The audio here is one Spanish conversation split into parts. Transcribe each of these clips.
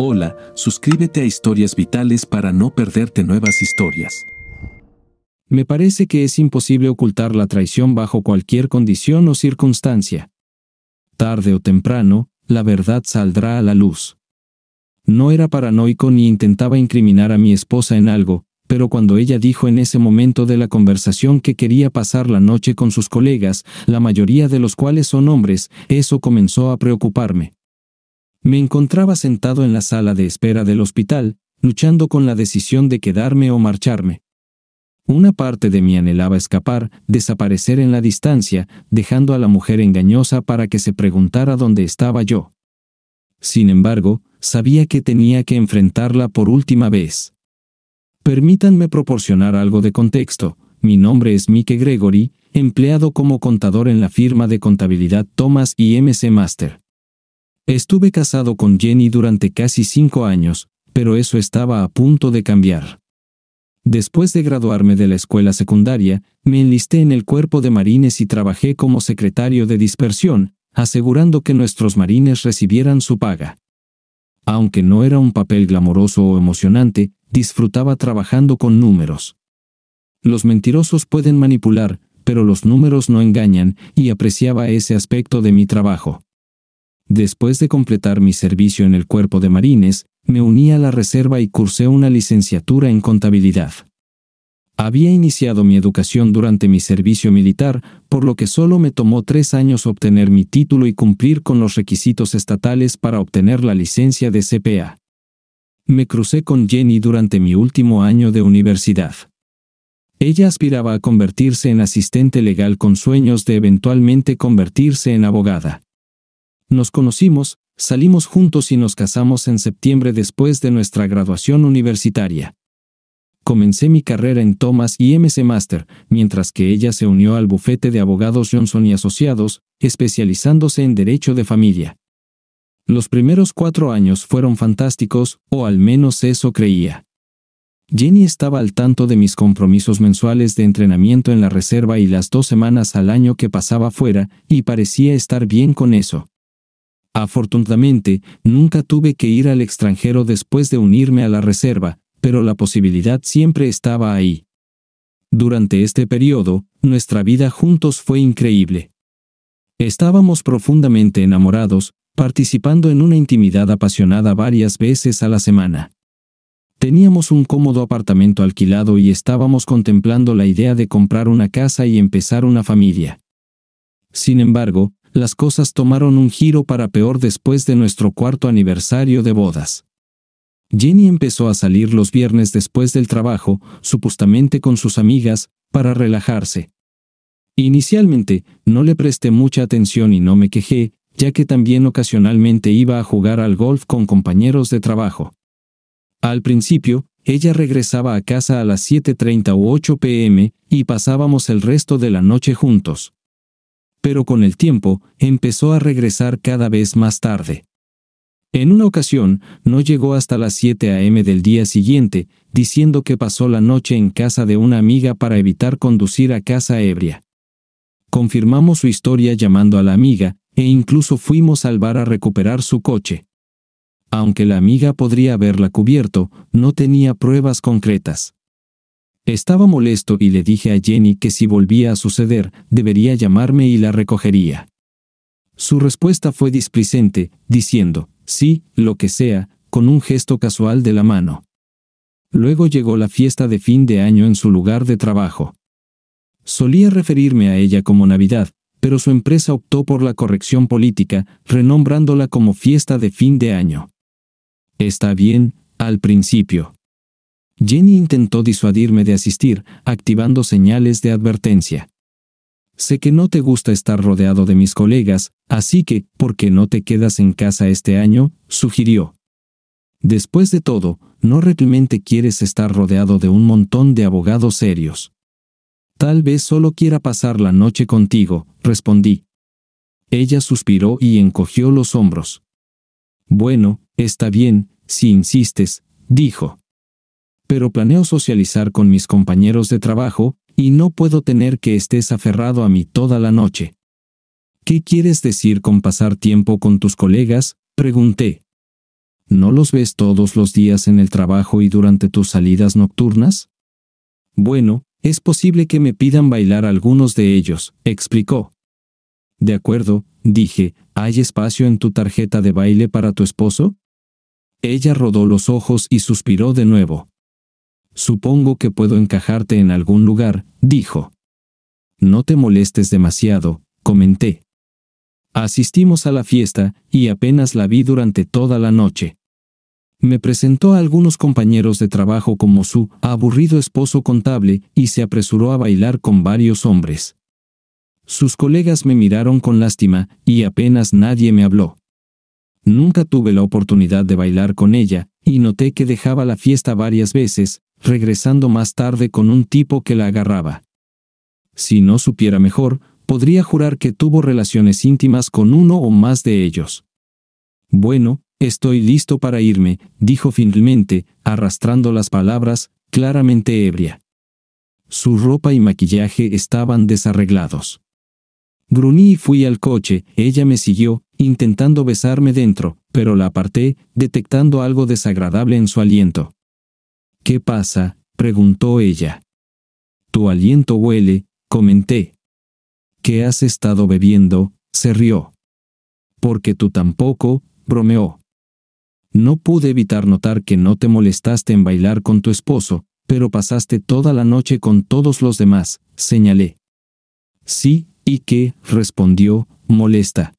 Hola, suscríbete a Historias Vitales para no perderte nuevas historias. Me parece que es imposible ocultar la traición bajo cualquier condición o circunstancia. Tarde o temprano, la verdad saldrá a la luz. No era paranoico ni intentaba incriminar a mi esposa en algo, pero cuando ella dijo en ese momento de la conversación que quería pasar la noche con sus colegas, la mayoría de los cuales son hombres, eso comenzó a preocuparme. Me encontraba sentado en la sala de espera del hospital, luchando con la decisión de quedarme o marcharme. Una parte de mí anhelaba escapar, desaparecer en la distancia, dejando a la mujer engañosa para que se preguntara dónde estaba yo. Sin embargo, sabía que tenía que enfrentarla por última vez. Permítanme proporcionar algo de contexto. Mi nombre es Mike Gregory, empleado como contador en la firma de contabilidad Thomas y MC Master. Estuve casado con Jenny durante casi cinco años, pero eso estaba a punto de cambiar. Después de graduarme de la escuela secundaria, me enlisté en el cuerpo de marines y trabajé como secretario de dispersión, asegurando que nuestros marines recibieran su paga. Aunque no era un papel glamoroso o emocionante, disfrutaba trabajando con números. Los mentirosos pueden manipular, pero los números no engañan, y apreciaba ese aspecto de mi trabajo. Después de completar mi servicio en el cuerpo de marines, me uní a la reserva y cursé una licenciatura en contabilidad. Había iniciado mi educación durante mi servicio militar, por lo que solo me tomó tres años obtener mi título y cumplir con los requisitos estatales para obtener la licencia de CPA. Me crucé con Jenny durante mi último año de universidad. Ella aspiraba a convertirse en asistente legal con sueños de eventualmente convertirse en abogada. Nos conocimos, salimos juntos y nos casamos en septiembre después de nuestra graduación universitaria. Comencé mi carrera en Thomas y MC Master, mientras que ella se unió al bufete de abogados Johnson y Asociados, especializándose en derecho de familia. Los primeros cuatro años fueron fantásticos, o al menos eso creía. Jenny estaba al tanto de mis compromisos mensuales de entrenamiento en la reserva y las dos semanas al año que pasaba fuera, y parecía estar bien con eso. Afortunadamente, nunca tuve que ir al extranjero después de unirme a la reserva, pero la posibilidad siempre estaba ahí. Durante este periodo, nuestra vida juntos fue increíble. Estábamos profundamente enamorados, participando en una intimidad apasionada varias veces a la semana. Teníamos un cómodo apartamento alquilado y estábamos contemplando la idea de comprar una casa y empezar una familia. Sin embargo, las cosas tomaron un giro para peor después de nuestro cuarto aniversario de bodas. Jenny empezó a salir los viernes después del trabajo, supuestamente con sus amigas, para relajarse. Inicialmente, no le presté mucha atención y no me quejé, ya que también ocasionalmente iba a jugar al golf con compañeros de trabajo. Al principio, ella regresaba a casa a las 7.30 u 8 pm, y pasábamos el resto de la noche juntos pero con el tiempo, empezó a regresar cada vez más tarde. En una ocasión, no llegó hasta las 7 a.m. del día siguiente, diciendo que pasó la noche en casa de una amiga para evitar conducir a casa ebria. Confirmamos su historia llamando a la amiga, e incluso fuimos al bar a recuperar su coche. Aunque la amiga podría haberla cubierto, no tenía pruebas concretas. Estaba molesto y le dije a Jenny que si volvía a suceder, debería llamarme y la recogería. Su respuesta fue displicente, diciendo, sí, lo que sea, con un gesto casual de la mano. Luego llegó la fiesta de fin de año en su lugar de trabajo. Solía referirme a ella como Navidad, pero su empresa optó por la corrección política, renombrándola como fiesta de fin de año. Está bien, al principio. Jenny intentó disuadirme de asistir, activando señales de advertencia. Sé que no te gusta estar rodeado de mis colegas, así que, ¿por qué no te quedas en casa este año? sugirió. Después de todo, no realmente quieres estar rodeado de un montón de abogados serios. Tal vez solo quiera pasar la noche contigo, respondí. Ella suspiró y encogió los hombros. Bueno, está bien, si insistes, dijo pero planeo socializar con mis compañeros de trabajo, y no puedo tener que estés aferrado a mí toda la noche. ¿Qué quieres decir con pasar tiempo con tus colegas? pregunté. ¿No los ves todos los días en el trabajo y durante tus salidas nocturnas? Bueno, es posible que me pidan bailar algunos de ellos, explicó. De acuerdo, dije, ¿hay espacio en tu tarjeta de baile para tu esposo? Ella rodó los ojos y suspiró de nuevo. Supongo que puedo encajarte en algún lugar, dijo. No te molestes demasiado, comenté. Asistimos a la fiesta, y apenas la vi durante toda la noche. Me presentó a algunos compañeros de trabajo como su aburrido esposo contable, y se apresuró a bailar con varios hombres. Sus colegas me miraron con lástima, y apenas nadie me habló. Nunca tuve la oportunidad de bailar con ella, y noté que dejaba la fiesta varias veces, regresando más tarde con un tipo que la agarraba. Si no supiera mejor, podría jurar que tuvo relaciones íntimas con uno o más de ellos. Bueno, estoy listo para irme, dijo finalmente, arrastrando las palabras, claramente ebria. Su ropa y maquillaje estaban desarreglados. Gruní y fui al coche, ella me siguió, intentando besarme dentro, pero la aparté, detectando algo desagradable en su aliento. ¿Qué pasa? preguntó ella. Tu aliento huele, comenté. ¿Qué has estado bebiendo? se rió. Porque tú tampoco, bromeó. No pude evitar notar que no te molestaste en bailar con tu esposo, pero pasaste toda la noche con todos los demás, señalé. Sí, y qué, respondió, molesta.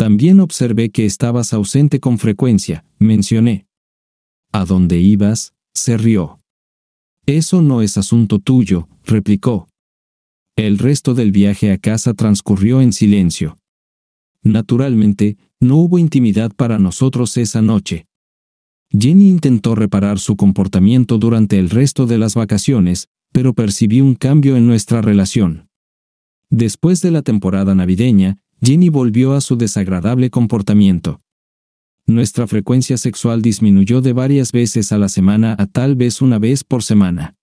También observé que estabas ausente con frecuencia, mencioné. ¿A dónde ibas? se rió. Eso no es asunto tuyo, replicó. El resto del viaje a casa transcurrió en silencio. Naturalmente, no hubo intimidad para nosotros esa noche. Jenny intentó reparar su comportamiento durante el resto de las vacaciones, pero percibí un cambio en nuestra relación. Después de la temporada navideña, Jenny volvió a su desagradable comportamiento. Nuestra frecuencia sexual disminuyó de varias veces a la semana a tal vez una vez por semana.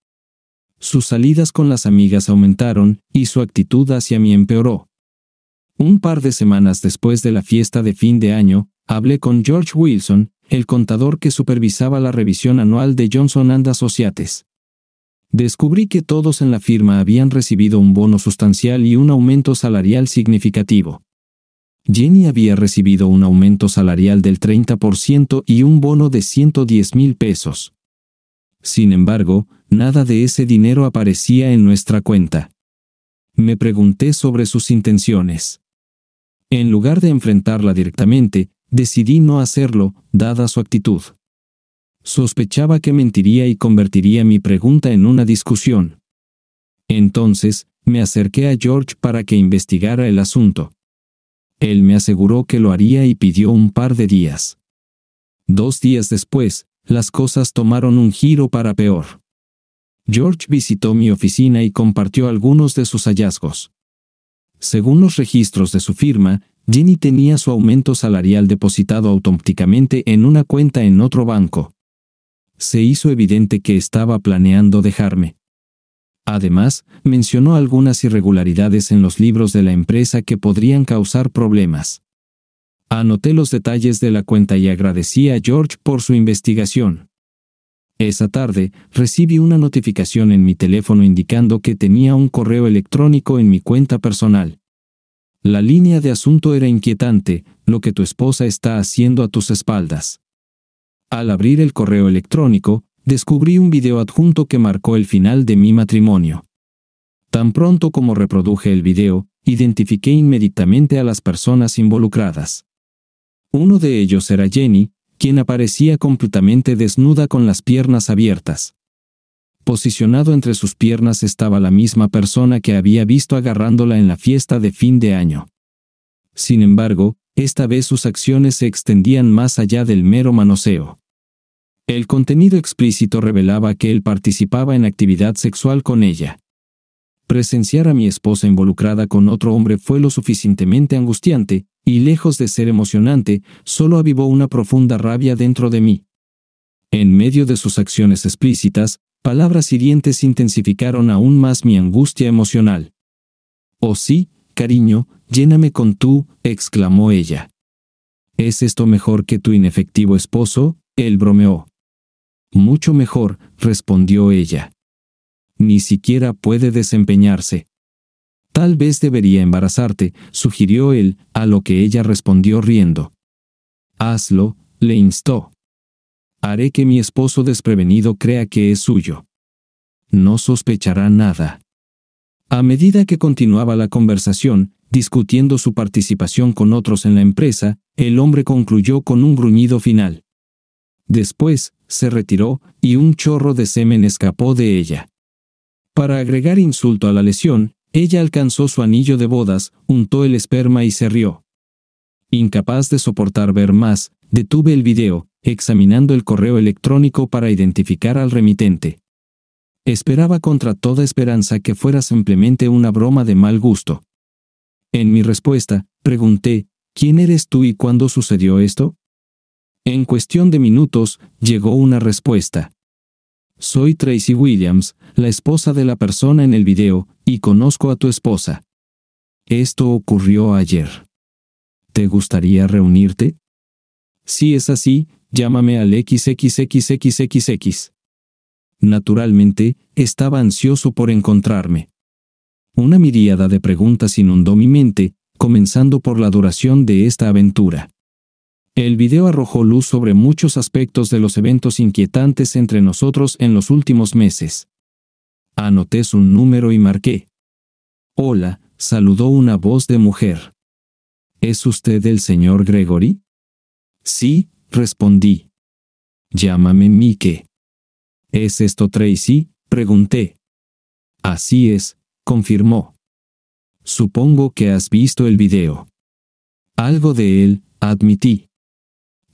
Sus salidas con las amigas aumentaron, y su actitud hacia mí empeoró. Un par de semanas después de la fiesta de fin de año, hablé con George Wilson, el contador que supervisaba la revisión anual de Johnson and Associates. Descubrí que todos en la firma habían recibido un bono sustancial y un aumento salarial significativo. Jenny había recibido un aumento salarial del 30% y un bono de 110 mil pesos. Sin embargo, nada de ese dinero aparecía en nuestra cuenta. Me pregunté sobre sus intenciones. En lugar de enfrentarla directamente, decidí no hacerlo, dada su actitud. Sospechaba que mentiría y convertiría mi pregunta en una discusión. Entonces, me acerqué a George para que investigara el asunto. Él me aseguró que lo haría y pidió un par de días. Dos días después, las cosas tomaron un giro para peor. George visitó mi oficina y compartió algunos de sus hallazgos. Según los registros de su firma, Jenny tenía su aumento salarial depositado automáticamente en una cuenta en otro banco. Se hizo evidente que estaba planeando dejarme. Además, mencionó algunas irregularidades en los libros de la empresa que podrían causar problemas. Anoté los detalles de la cuenta y agradecí a George por su investigación. Esa tarde, recibí una notificación en mi teléfono indicando que tenía un correo electrónico en mi cuenta personal. La línea de asunto era inquietante, lo que tu esposa está haciendo a tus espaldas. Al abrir el correo electrónico, descubrí un video adjunto que marcó el final de mi matrimonio. Tan pronto como reproduje el video, identifiqué inmediatamente a las personas involucradas. Uno de ellos era Jenny, quien aparecía completamente desnuda con las piernas abiertas. Posicionado entre sus piernas estaba la misma persona que había visto agarrándola en la fiesta de fin de año. Sin embargo, esta vez sus acciones se extendían más allá del mero manoseo. El contenido explícito revelaba que él participaba en actividad sexual con ella. Presenciar a mi esposa involucrada con otro hombre fue lo suficientemente angustiante, y lejos de ser emocionante, solo avivó una profunda rabia dentro de mí. En medio de sus acciones explícitas, palabras dientes intensificaron aún más mi angustia emocional. Oh sí, cariño, lléname con tú, exclamó ella. ¿Es esto mejor que tu inefectivo esposo? él bromeó. Mucho mejor, respondió ella. Ni siquiera puede desempeñarse. Tal vez debería embarazarte, sugirió él, a lo que ella respondió riendo. Hazlo, le instó. Haré que mi esposo desprevenido crea que es suyo. No sospechará nada. A medida que continuaba la conversación, discutiendo su participación con otros en la empresa, el hombre concluyó con un gruñido final. Después, se retiró y un chorro de semen escapó de ella. Para agregar insulto a la lesión, ella alcanzó su anillo de bodas, untó el esperma y se rió. Incapaz de soportar ver más, detuve el video, examinando el correo electrónico para identificar al remitente. Esperaba contra toda esperanza que fuera simplemente una broma de mal gusto. En mi respuesta, pregunté, ¿quién eres tú y cuándo sucedió esto? En cuestión de minutos, llegó una respuesta. Soy Tracy Williams, la esposa de la persona en el video, y conozco a tu esposa. Esto ocurrió ayer. ¿Te gustaría reunirte? Si es así, llámame al XXXXXX. Naturalmente, estaba ansioso por encontrarme. Una miríada de preguntas inundó mi mente, comenzando por la duración de esta aventura. El video arrojó luz sobre muchos aspectos de los eventos inquietantes entre nosotros en los últimos meses. Anoté su número y marqué. Hola, saludó una voz de mujer. ¿Es usted el señor Gregory? Sí, respondí. Llámame Mike. ¿Es esto Tracy? pregunté. Así es, confirmó. Supongo que has visto el video. Algo de él, admití.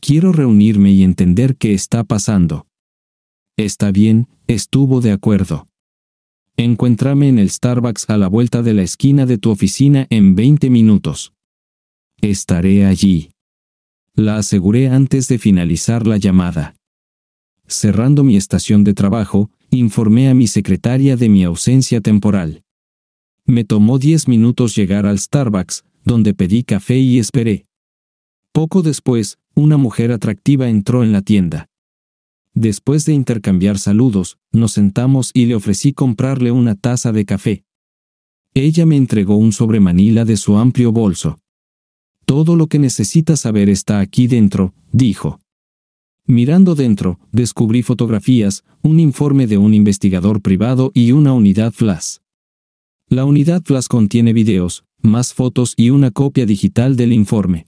Quiero reunirme y entender qué está pasando. Está bien, estuvo de acuerdo. Encuéntrame en el Starbucks a la vuelta de la esquina de tu oficina en 20 minutos. Estaré allí. La aseguré antes de finalizar la llamada. Cerrando mi estación de trabajo, informé a mi secretaria de mi ausencia temporal. Me tomó 10 minutos llegar al Starbucks, donde pedí café y esperé. Poco después, una mujer atractiva entró en la tienda. Después de intercambiar saludos, nos sentamos y le ofrecí comprarle una taza de café. Ella me entregó un sobremanila de su amplio bolso. Todo lo que necesitas saber está aquí dentro, dijo. Mirando dentro, descubrí fotografías, un informe de un investigador privado y una unidad flash. La unidad flash contiene videos, más fotos y una copia digital del informe.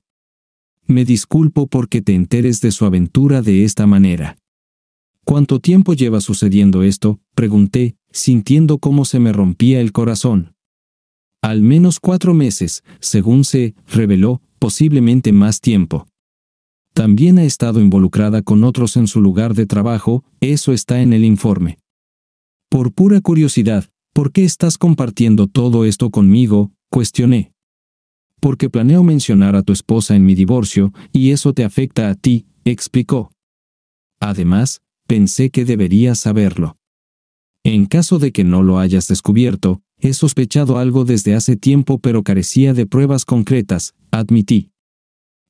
Me disculpo porque te enteres de su aventura de esta manera. ¿Cuánto tiempo lleva sucediendo esto? pregunté, sintiendo cómo se me rompía el corazón. Al menos cuatro meses, según se reveló, posiblemente más tiempo. También ha estado involucrada con otros en su lugar de trabajo, eso está en el informe. Por pura curiosidad, ¿por qué estás compartiendo todo esto conmigo? cuestioné porque planeo mencionar a tu esposa en mi divorcio y eso te afecta a ti, explicó. Además, pensé que deberías saberlo. En caso de que no lo hayas descubierto, he sospechado algo desde hace tiempo pero carecía de pruebas concretas, admití.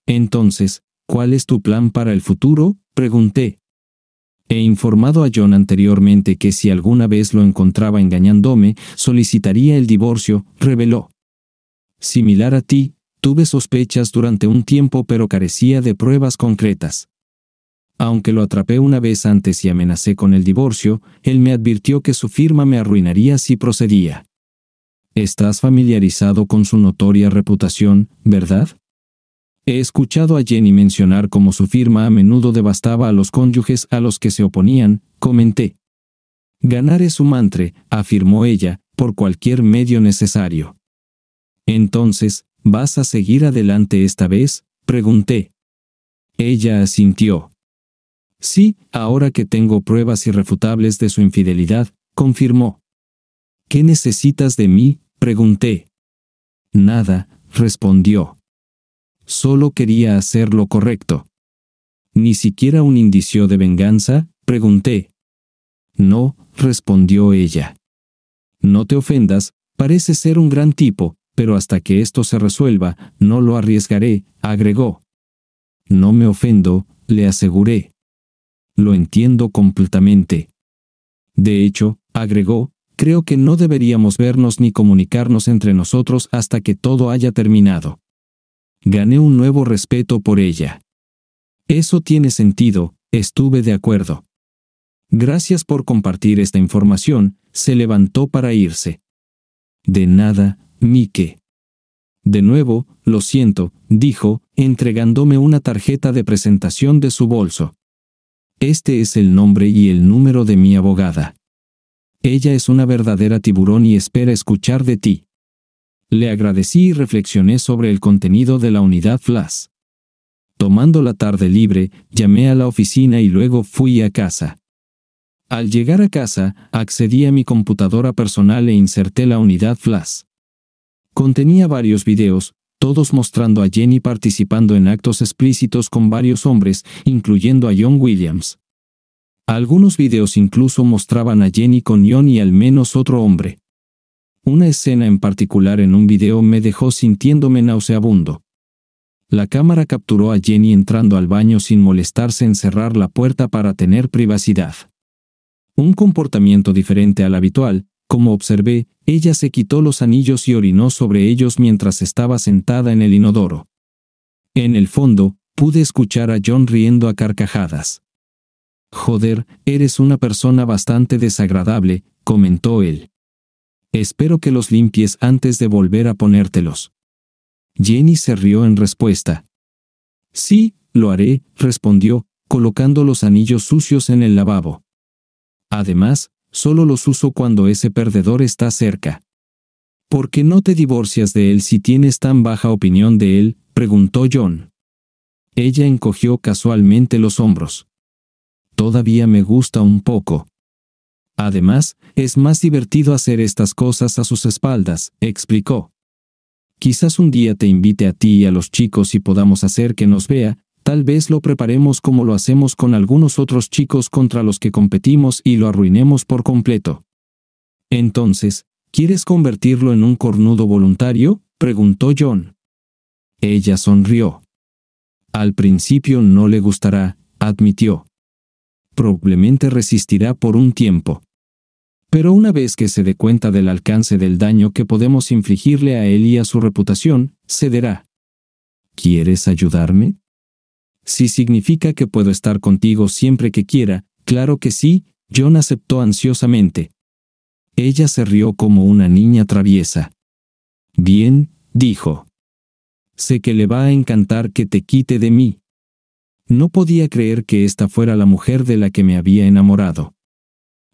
Entonces, ¿cuál es tu plan para el futuro? pregunté. He informado a John anteriormente que si alguna vez lo encontraba engañándome, solicitaría el divorcio, reveló. Similar a ti, tuve sospechas durante un tiempo pero carecía de pruebas concretas. Aunque lo atrapé una vez antes y amenacé con el divorcio, él me advirtió que su firma me arruinaría si procedía. Estás familiarizado con su notoria reputación, ¿verdad? He escuchado a Jenny mencionar cómo su firma a menudo devastaba a los cónyuges a los que se oponían, comenté. Ganar es su mantra, afirmó ella, por cualquier medio necesario. Entonces, ¿vas a seguir adelante esta vez? Pregunté. Ella asintió. Sí, ahora que tengo pruebas irrefutables de su infidelidad, confirmó. ¿Qué necesitas de mí? pregunté. Nada, respondió. Solo quería hacer lo correcto. ¿Ni siquiera un indicio de venganza? pregunté. No, respondió ella. No te ofendas, parece ser un gran tipo, pero hasta que esto se resuelva, no lo arriesgaré, agregó. No me ofendo, le aseguré. Lo entiendo completamente. De hecho, agregó, creo que no deberíamos vernos ni comunicarnos entre nosotros hasta que todo haya terminado. Gané un nuevo respeto por ella. Eso tiene sentido, estuve de acuerdo. Gracias por compartir esta información, se levantó para irse. De nada, Mike. De nuevo, lo siento, dijo, entregándome una tarjeta de presentación de su bolso. Este es el nombre y el número de mi abogada. Ella es una verdadera tiburón y espera escuchar de ti. Le agradecí y reflexioné sobre el contenido de la unidad Flash. Tomando la tarde libre, llamé a la oficina y luego fui a casa. Al llegar a casa, accedí a mi computadora personal e inserté la unidad flash. Contenía varios videos, todos mostrando a Jenny participando en actos explícitos con varios hombres, incluyendo a John Williams. Algunos videos incluso mostraban a Jenny con John y al menos otro hombre. Una escena en particular en un video me dejó sintiéndome nauseabundo. La cámara capturó a Jenny entrando al baño sin molestarse en cerrar la puerta para tener privacidad. Un comportamiento diferente al habitual, como observé, ella se quitó los anillos y orinó sobre ellos mientras estaba sentada en el inodoro. En el fondo, pude escuchar a John riendo a carcajadas. Joder, eres una persona bastante desagradable, comentó él. Espero que los limpies antes de volver a ponértelos. Jenny se rió en respuesta. Sí, lo haré, respondió, colocando los anillos sucios en el lavabo. Además, solo los uso cuando ese perdedor está cerca. ¿Por qué no te divorcias de él si tienes tan baja opinión de él? preguntó John. Ella encogió casualmente los hombros. Todavía me gusta un poco. Además, es más divertido hacer estas cosas a sus espaldas, explicó. Quizás un día te invite a ti y a los chicos y podamos hacer que nos vea, Tal vez lo preparemos como lo hacemos con algunos otros chicos contra los que competimos y lo arruinemos por completo. Entonces, ¿quieres convertirlo en un cornudo voluntario? preguntó John. Ella sonrió. Al principio no le gustará, admitió. Probablemente resistirá por un tiempo. Pero una vez que se dé cuenta del alcance del daño que podemos infligirle a él y a su reputación, cederá. ¿Quieres ayudarme? Si significa que puedo estar contigo siempre que quiera, claro que sí, John aceptó ansiosamente. Ella se rió como una niña traviesa. Bien, dijo. Sé que le va a encantar que te quite de mí. No podía creer que esta fuera la mujer de la que me había enamorado.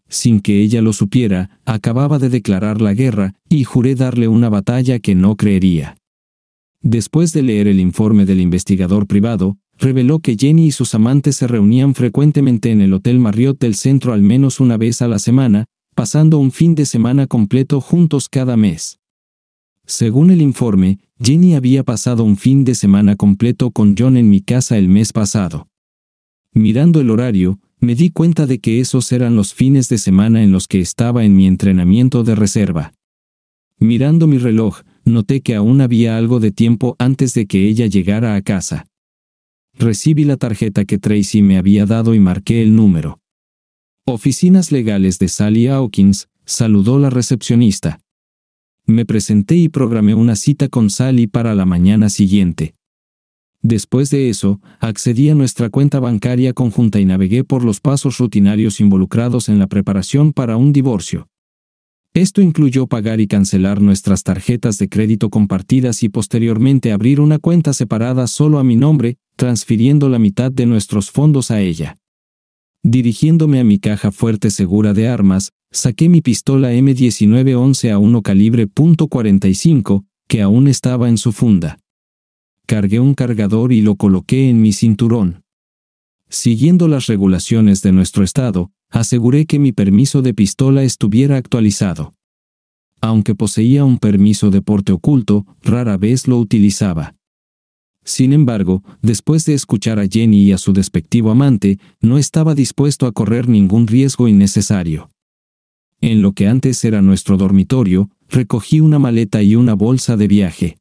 Sin que ella lo supiera, acababa de declarar la guerra y juré darle una batalla que no creería. Después de leer el informe del investigador privado, reveló que Jenny y sus amantes se reunían frecuentemente en el Hotel Marriott del centro al menos una vez a la semana, pasando un fin de semana completo juntos cada mes. Según el informe, Jenny había pasado un fin de semana completo con John en mi casa el mes pasado. Mirando el horario, me di cuenta de que esos eran los fines de semana en los que estaba en mi entrenamiento de reserva. Mirando mi reloj, noté que aún había algo de tiempo antes de que ella llegara a casa. Recibí la tarjeta que Tracy me había dado y marqué el número. Oficinas legales de Sally Hawkins, saludó la recepcionista. Me presenté y programé una cita con Sally para la mañana siguiente. Después de eso, accedí a nuestra cuenta bancaria conjunta y navegué por los pasos rutinarios involucrados en la preparación para un divorcio. Esto incluyó pagar y cancelar nuestras tarjetas de crédito compartidas y posteriormente abrir una cuenta separada solo a mi nombre, transfiriendo la mitad de nuestros fondos a ella. Dirigiéndome a mi caja fuerte segura de armas, saqué mi pistola M1911 a 1 calibre .45, que aún estaba en su funda. Cargué un cargador y lo coloqué en mi cinturón. Siguiendo las regulaciones de nuestro estado, aseguré que mi permiso de pistola estuviera actualizado. Aunque poseía un permiso de porte oculto, rara vez lo utilizaba. Sin embargo, después de escuchar a Jenny y a su despectivo amante, no estaba dispuesto a correr ningún riesgo innecesario. En lo que antes era nuestro dormitorio, recogí una maleta y una bolsa de viaje.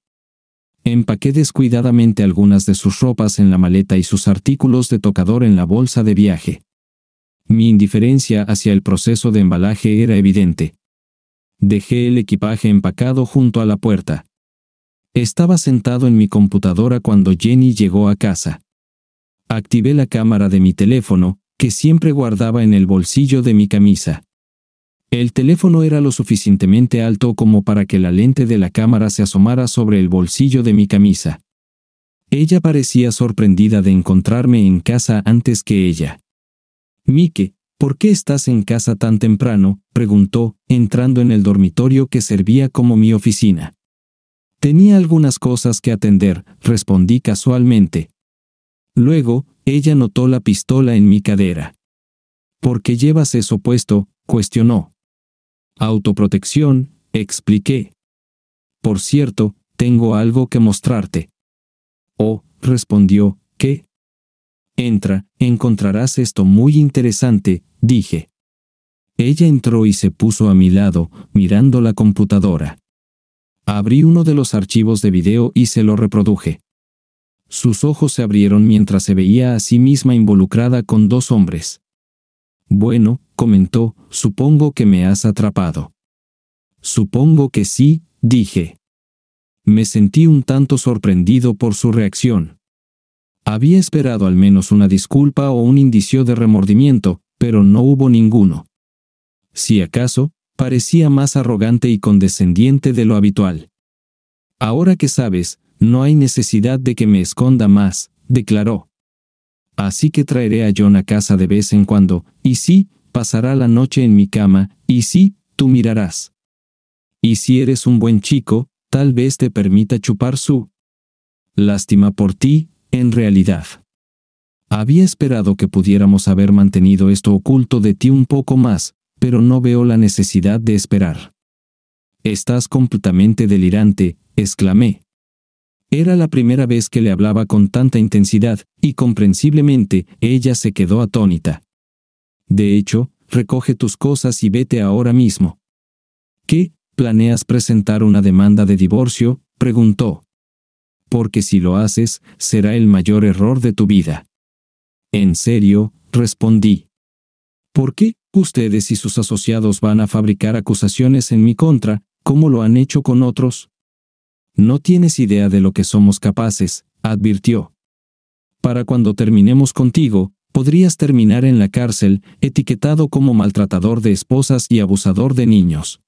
Empaqué descuidadamente algunas de sus ropas en la maleta y sus artículos de tocador en la bolsa de viaje. Mi indiferencia hacia el proceso de embalaje era evidente. Dejé el equipaje empacado junto a la puerta. Estaba sentado en mi computadora cuando Jenny llegó a casa. Activé la cámara de mi teléfono, que siempre guardaba en el bolsillo de mi camisa. El teléfono era lo suficientemente alto como para que la lente de la cámara se asomara sobre el bolsillo de mi camisa. Ella parecía sorprendida de encontrarme en casa antes que ella. Mike, ¿por qué estás en casa tan temprano? preguntó, entrando en el dormitorio que servía como mi oficina. Tenía algunas cosas que atender, respondí casualmente. Luego, ella notó la pistola en mi cadera. ¿Por qué llevas eso puesto? cuestionó. Autoprotección, expliqué. Por cierto, tengo algo que mostrarte. Oh, respondió, ¿qué? Entra, encontrarás esto muy interesante, dije. Ella entró y se puso a mi lado, mirando la computadora. Abrí uno de los archivos de video y se lo reproduje. Sus ojos se abrieron mientras se veía a sí misma involucrada con dos hombres. Bueno, comentó, supongo que me has atrapado. Supongo que sí, dije. Me sentí un tanto sorprendido por su reacción. Había esperado al menos una disculpa o un indicio de remordimiento, pero no hubo ninguno. Si acaso, parecía más arrogante y condescendiente de lo habitual. Ahora que sabes, no hay necesidad de que me esconda más, declaró. Así que traeré a John a casa de vez en cuando, y sí, pasará la noche en mi cama, y sí, tú mirarás. Y si eres un buen chico, tal vez te permita chupar su... Lástima por ti, en realidad, había esperado que pudiéramos haber mantenido esto oculto de ti un poco más, pero no veo la necesidad de esperar. Estás completamente delirante, exclamé. Era la primera vez que le hablaba con tanta intensidad, y comprensiblemente, ella se quedó atónita. De hecho, recoge tus cosas y vete ahora mismo. ¿Qué? ¿Planeas presentar una demanda de divorcio? preguntó porque si lo haces, será el mayor error de tu vida. En serio, respondí. ¿Por qué? Ustedes y sus asociados van a fabricar acusaciones en mi contra, como lo han hecho con otros. No tienes idea de lo que somos capaces, advirtió. Para cuando terminemos contigo, podrías terminar en la cárcel, etiquetado como maltratador de esposas y abusador de niños.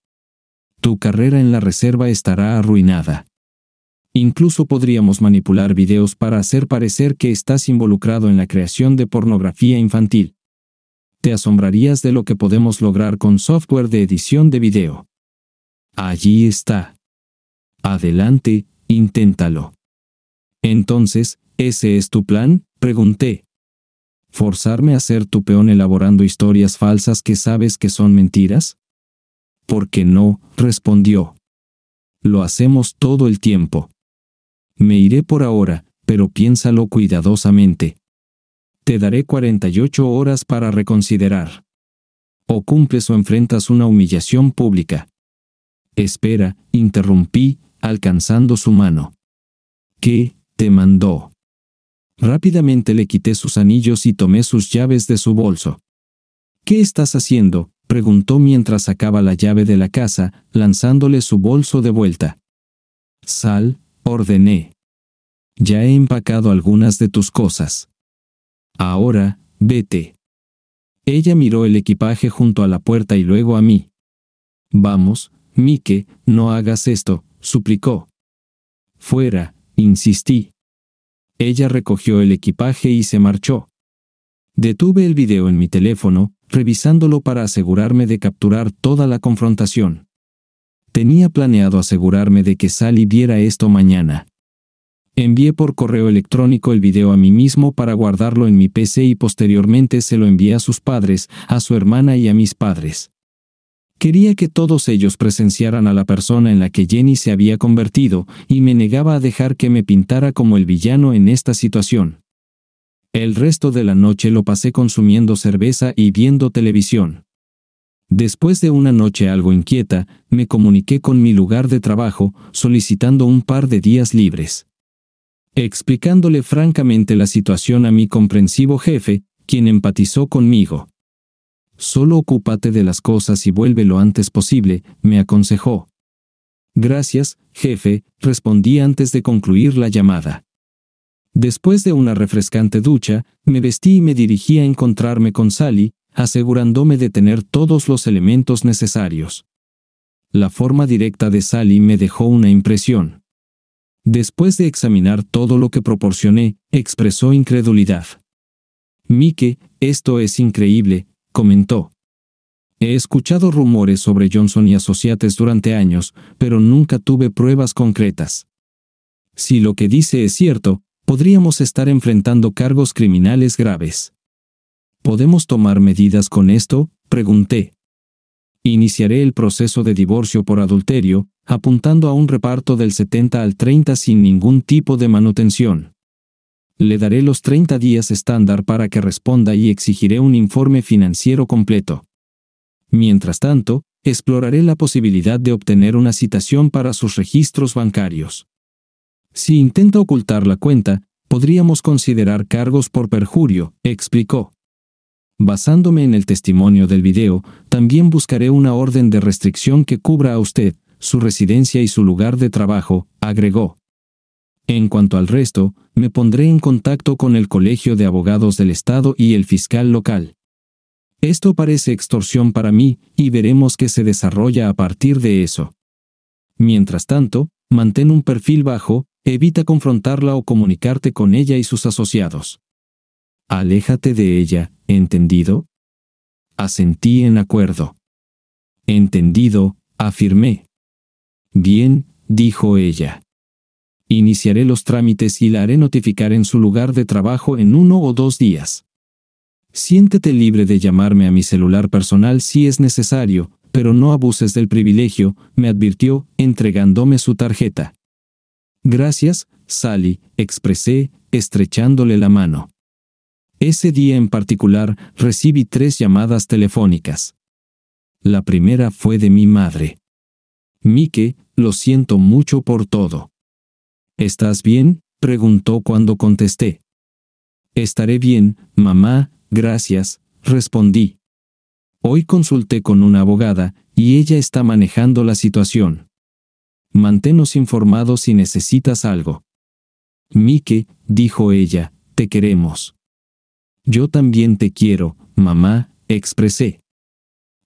Tu carrera en la reserva estará arruinada. Incluso podríamos manipular videos para hacer parecer que estás involucrado en la creación de pornografía infantil. Te asombrarías de lo que podemos lograr con software de edición de video. Allí está. Adelante, inténtalo. Entonces, ¿ese es tu plan? Pregunté. ¿Forzarme a ser tu peón elaborando historias falsas que sabes que son mentiras? Porque no, respondió. Lo hacemos todo el tiempo. Me iré por ahora, pero piénsalo cuidadosamente. Te daré 48 horas para reconsiderar. O cumples o enfrentas una humillación pública. Espera, interrumpí, alcanzando su mano. ¿Qué te mandó? Rápidamente le quité sus anillos y tomé sus llaves de su bolso. ¿Qué estás haciendo? preguntó mientras sacaba la llave de la casa, lanzándole su bolso de vuelta. Sal, ordené. Ya he empacado algunas de tus cosas. Ahora, vete. Ella miró el equipaje junto a la puerta y luego a mí. Vamos, Mike, no hagas esto, suplicó. Fuera, insistí. Ella recogió el equipaje y se marchó. Detuve el video en mi teléfono, revisándolo para asegurarme de capturar toda la confrontación. Tenía planeado asegurarme de que Sally viera esto mañana. Envié por correo electrónico el video a mí mismo para guardarlo en mi PC y posteriormente se lo envié a sus padres, a su hermana y a mis padres. Quería que todos ellos presenciaran a la persona en la que Jenny se había convertido, y me negaba a dejar que me pintara como el villano en esta situación. El resto de la noche lo pasé consumiendo cerveza y viendo televisión. Después de una noche algo inquieta, me comuniqué con mi lugar de trabajo, solicitando un par de días libres. Explicándole francamente la situación a mi comprensivo jefe, quien empatizó conmigo. Solo ocúpate de las cosas y vuelve lo antes posible, me aconsejó. Gracias, jefe, respondí antes de concluir la llamada. Después de una refrescante ducha, me vestí y me dirigí a encontrarme con Sally, asegurándome de tener todos los elementos necesarios. La forma directa de Sally me dejó una impresión. Después de examinar todo lo que proporcioné, expresó incredulidad. Mike, esto es increíble, comentó. He escuchado rumores sobre Johnson y Asociates durante años, pero nunca tuve pruebas concretas. Si lo que dice es cierto, podríamos estar enfrentando cargos criminales graves. ¿Podemos tomar medidas con esto? Pregunté. Iniciaré el proceso de divorcio por adulterio, apuntando a un reparto del 70 al 30 sin ningún tipo de manutención. Le daré los 30 días estándar para que responda y exigiré un informe financiero completo. Mientras tanto, exploraré la posibilidad de obtener una citación para sus registros bancarios. Si intenta ocultar la cuenta, podríamos considerar cargos por perjurio, explicó. Basándome en el testimonio del video, también buscaré una orden de restricción que cubra a usted, su residencia y su lugar de trabajo, agregó. En cuanto al resto, me pondré en contacto con el Colegio de Abogados del Estado y el fiscal local. Esto parece extorsión para mí, y veremos qué se desarrolla a partir de eso. Mientras tanto, mantén un perfil bajo, evita confrontarla o comunicarte con ella y sus asociados. Aléjate de ella, ¿entendido? Asentí en acuerdo. Entendido, afirmé. Bien, dijo ella. Iniciaré los trámites y la haré notificar en su lugar de trabajo en uno o dos días. Siéntete libre de llamarme a mi celular personal si es necesario, pero no abuses del privilegio, me advirtió, entregándome su tarjeta. Gracias, Sally, expresé, estrechándole la mano. Ese día en particular recibí tres llamadas telefónicas. La primera fue de mi madre. Mike, lo siento mucho por todo. ¿Estás bien? preguntó cuando contesté. Estaré bien, mamá, gracias, respondí. Hoy consulté con una abogada y ella está manejando la situación. Manténos informados si necesitas algo. Mike, dijo ella, te queremos. Yo también te quiero, mamá, expresé.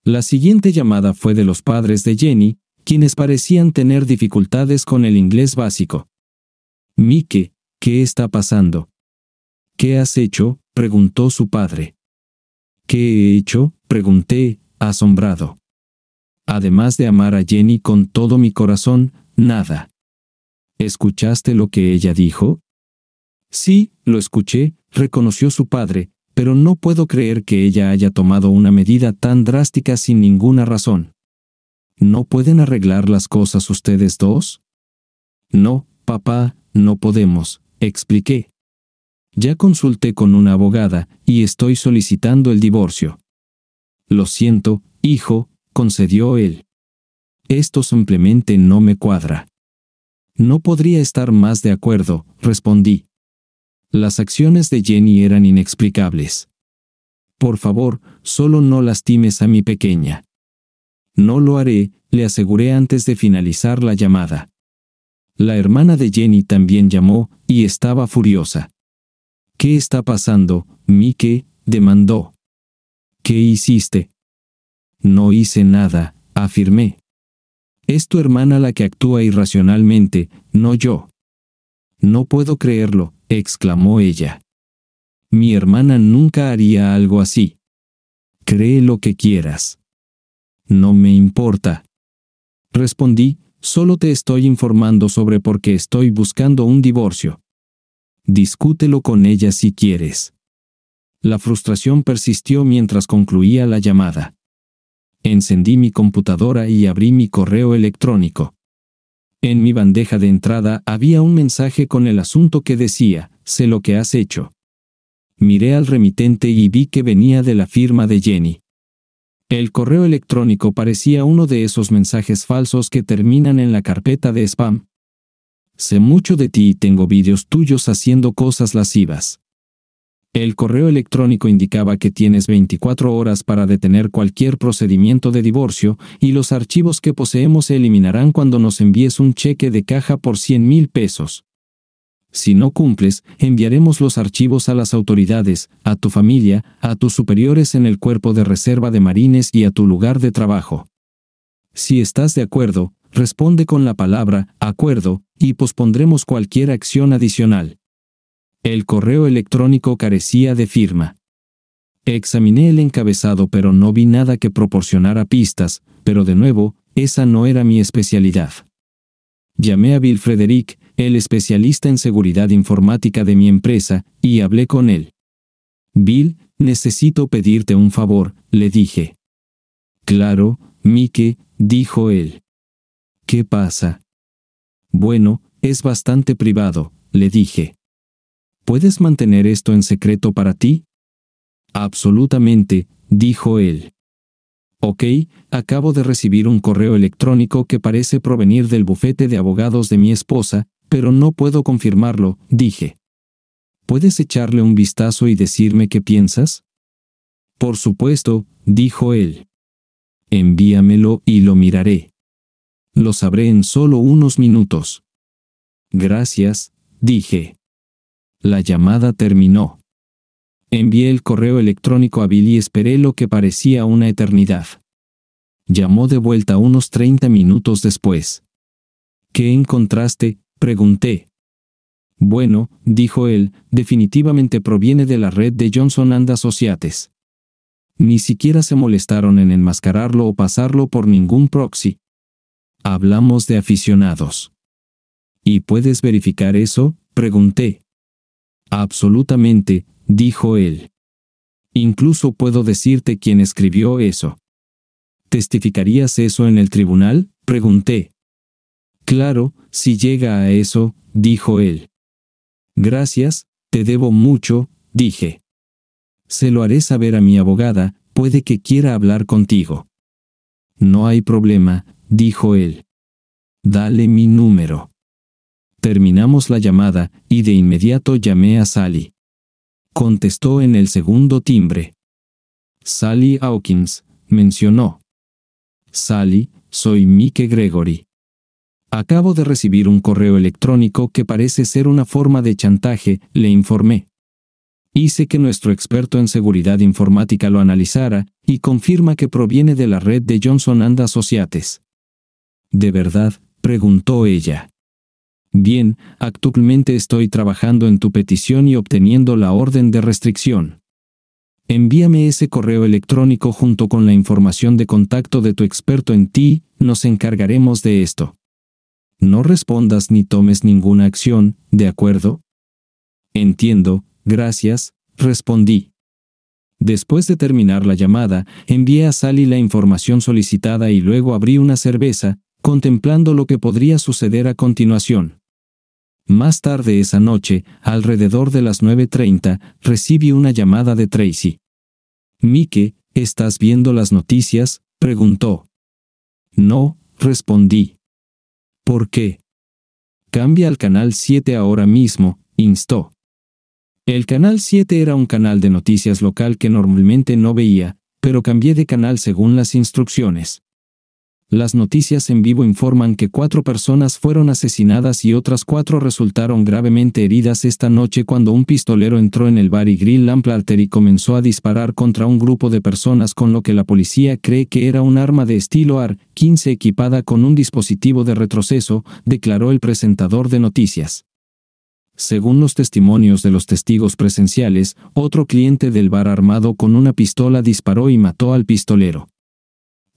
La siguiente llamada fue de los padres de Jenny, quienes parecían tener dificultades con el inglés básico. Mike, ¿qué está pasando? ¿Qué has hecho? preguntó su padre. ¿Qué he hecho? pregunté, asombrado. Además de amar a Jenny con todo mi corazón, nada. ¿Escuchaste lo que ella dijo? Sí, lo escuché, reconoció su padre, pero no puedo creer que ella haya tomado una medida tan drástica sin ninguna razón. ¿No pueden arreglar las cosas ustedes dos? No, papá, no podemos, expliqué. Ya consulté con una abogada y estoy solicitando el divorcio. Lo siento, hijo, concedió él. Esto simplemente no me cuadra. No podría estar más de acuerdo, respondí. Las acciones de Jenny eran inexplicables. Por favor, solo no lastimes a mi pequeña. No lo haré, le aseguré antes de finalizar la llamada. La hermana de Jenny también llamó, y estaba furiosa. ¿Qué está pasando, Mike? demandó. ¿Qué hiciste? No hice nada, afirmé. Es tu hermana la que actúa irracionalmente, no yo. No puedo creerlo, exclamó ella. Mi hermana nunca haría algo así. Cree lo que quieras. No me importa. Respondí, solo te estoy informando sobre por qué estoy buscando un divorcio. Discútelo con ella si quieres. La frustración persistió mientras concluía la llamada. Encendí mi computadora y abrí mi correo electrónico. En mi bandeja de entrada había un mensaje con el asunto que decía, sé lo que has hecho. Miré al remitente y vi que venía de la firma de Jenny. El correo electrónico parecía uno de esos mensajes falsos que terminan en la carpeta de spam. Sé mucho de ti y tengo vídeos tuyos haciendo cosas lascivas. El correo electrónico indicaba que tienes 24 horas para detener cualquier procedimiento de divorcio y los archivos que poseemos se eliminarán cuando nos envíes un cheque de caja por 100 mil pesos. Si no cumples, enviaremos los archivos a las autoridades, a tu familia, a tus superiores en el cuerpo de reserva de marines y a tu lugar de trabajo. Si estás de acuerdo, responde con la palabra acuerdo y pospondremos cualquier acción adicional. El correo electrónico carecía de firma. Examiné el encabezado pero no vi nada que proporcionara pistas, pero de nuevo, esa no era mi especialidad. Llamé a Bill Frederick, el especialista en seguridad informática de mi empresa, y hablé con él. Bill, necesito pedirte un favor, le dije. Claro, Mike, dijo él. ¿Qué pasa? Bueno, es bastante privado, le dije. ¿Puedes mantener esto en secreto para ti? Absolutamente, dijo él. Ok, acabo de recibir un correo electrónico que parece provenir del bufete de abogados de mi esposa, pero no puedo confirmarlo, dije. ¿Puedes echarle un vistazo y decirme qué piensas? Por supuesto, dijo él. Envíamelo y lo miraré. Lo sabré en solo unos minutos. Gracias, dije. La llamada terminó. Envié el correo electrónico a Billy y esperé lo que parecía una eternidad. Llamó de vuelta unos 30 minutos después. ¿Qué encontraste? pregunté. Bueno, dijo él, definitivamente proviene de la red de Johnson and Associates. Ni siquiera se molestaron en enmascararlo o pasarlo por ningún proxy. Hablamos de aficionados. ¿Y puedes verificar eso? pregunté. Absolutamente, dijo él. Incluso puedo decirte quién escribió eso. ¿Testificarías eso en el tribunal? pregunté. Claro, si llega a eso, dijo él. Gracias, te debo mucho, dije. Se lo haré saber a mi abogada, puede que quiera hablar contigo. No hay problema, dijo él. Dale mi número. Terminamos la llamada, y de inmediato llamé a Sally. Contestó en el segundo timbre. Sally Hawkins, mencionó. Sally, soy Mike Gregory. Acabo de recibir un correo electrónico que parece ser una forma de chantaje, le informé. Hice que nuestro experto en seguridad informática lo analizara y confirma que proviene de la red de Johnson and Associates. ¿De verdad? preguntó ella. Bien, actualmente estoy trabajando en tu petición y obteniendo la orden de restricción. Envíame ese correo electrónico junto con la información de contacto de tu experto en ti, nos encargaremos de esto. No respondas ni tomes ninguna acción, ¿de acuerdo? Entiendo, gracias, respondí. Después de terminar la llamada, envié a Sally la información solicitada y luego abrí una cerveza, contemplando lo que podría suceder a continuación. Más tarde esa noche, alrededor de las 9.30, recibí una llamada de Tracy. Mike, ¿estás viendo las noticias? preguntó. No, respondí. ¿Por qué? Cambia al canal 7 ahora mismo, instó. El canal 7 era un canal de noticias local que normalmente no veía, pero cambié de canal según las instrucciones. Las noticias en vivo informan que cuatro personas fueron asesinadas y otras cuatro resultaron gravemente heridas esta noche cuando un pistolero entró en el bar y Grill Lamplarter y comenzó a disparar contra un grupo de personas con lo que la policía cree que era un arma de estilo AR-15 equipada con un dispositivo de retroceso, declaró el presentador de noticias. Según los testimonios de los testigos presenciales, otro cliente del bar armado con una pistola disparó y mató al pistolero.